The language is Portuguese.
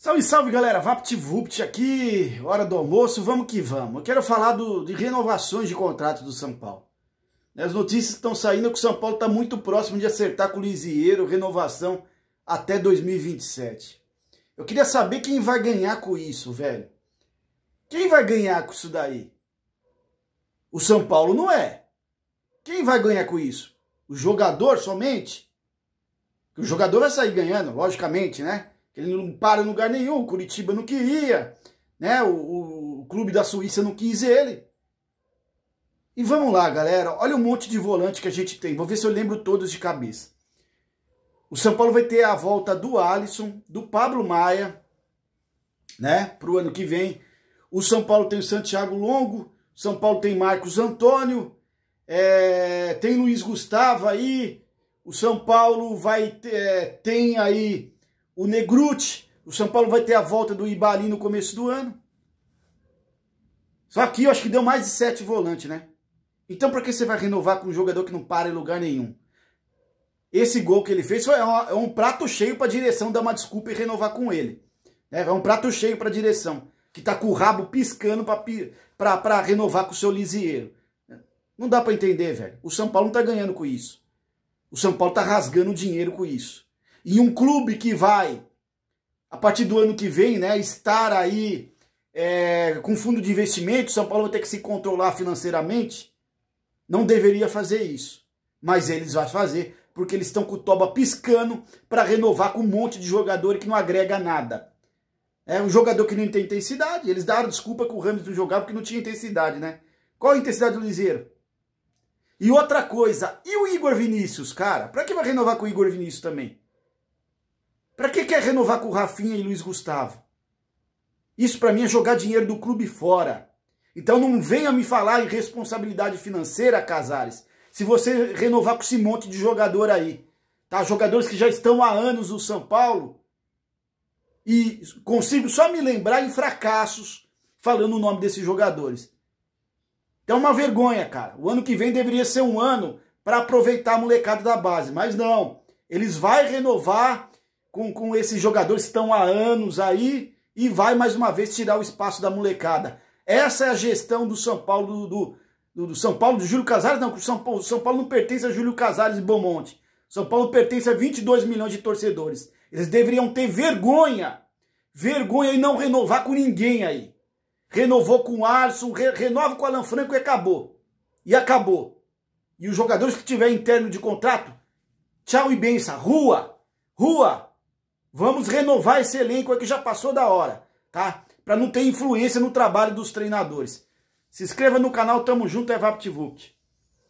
Salve, salve galera, VaptVupt aqui, hora do almoço, vamos que vamos. Eu quero falar do, de renovações de contrato do São Paulo. Né, as notícias estão saindo que o São Paulo está muito próximo de acertar com o Lisieiro, renovação até 2027. Eu queria saber quem vai ganhar com isso, velho. Quem vai ganhar com isso daí? O São Paulo não é. Quem vai ganhar com isso? O jogador somente? O jogador vai sair ganhando, logicamente, né? Ele não para em lugar nenhum, Curitiba não queria, né? O, o clube da Suíça não quis ele. E vamos lá, galera. Olha o monte de volante que a gente tem. Vou ver se eu lembro todos de cabeça. O São Paulo vai ter a volta do Alisson, do Pablo Maia, né? Para o ano que vem. O São Paulo tem o Santiago Longo. São Paulo tem Marcos Antônio. É, tem Luiz Gustavo aí. O São Paulo vai ter, é, tem aí o Negrute. O São Paulo vai ter a volta do Ibali no começo do ano. Só que eu acho que deu mais de sete volantes, né? Então por que você vai renovar com um jogador que não para em lugar nenhum? Esse gol que ele fez foi um, é um prato cheio para a direção dar uma desculpa e renovar com ele. É, é um prato cheio para a direção, que tá com o rabo piscando para renovar com o seu Lisieiro. Não dá para entender, velho. O São Paulo não tá ganhando com isso. O São Paulo tá rasgando dinheiro com isso em um clube que vai, a partir do ano que vem, né, estar aí é, com fundo de investimento, São Paulo vai ter que se controlar financeiramente, não deveria fazer isso. Mas eles vão fazer, porque eles estão com o toba piscando para renovar com um monte de jogador que não agrega nada. É um jogador que não tem intensidade. Eles deram desculpa que o Ramos não jogava porque não tinha intensidade, né? Qual a intensidade do Liseiro? E outra coisa, e o Igor Vinícius, cara? Pra que vai renovar com o Igor Vinícius também? Para que quer renovar com Rafinha e Luiz Gustavo? Isso para mim é jogar dinheiro do clube fora. Então não venha me falar em responsabilidade financeira, Casares, se você renovar com esse monte de jogador aí. Tá? Jogadores que já estão há anos no São Paulo e consigo só me lembrar em fracassos falando o nome desses jogadores. Então é uma vergonha, cara. O ano que vem deveria ser um ano para aproveitar a molecada da base, mas não. Eles vai renovar com, com esses jogadores que estão há anos aí e vai mais uma vez tirar o espaço da molecada. Essa é a gestão do São Paulo do, do, do São Paulo do Júlio Casares, não, o São Paulo, São Paulo não pertence a Júlio Casares e Bomonte. São Paulo pertence a 22 milhões de torcedores. Eles deveriam ter vergonha, vergonha e não renovar com ninguém aí. Renovou com o Arson, re, renova com o Alan Franco e acabou. E acabou. E os jogadores que tiver interno de contrato, tchau e benção. Rua, rua, Vamos renovar esse elenco aí que já passou da hora, tá? Para não ter influência no trabalho dos treinadores. Se inscreva no canal, tamo junto, é VaptVult.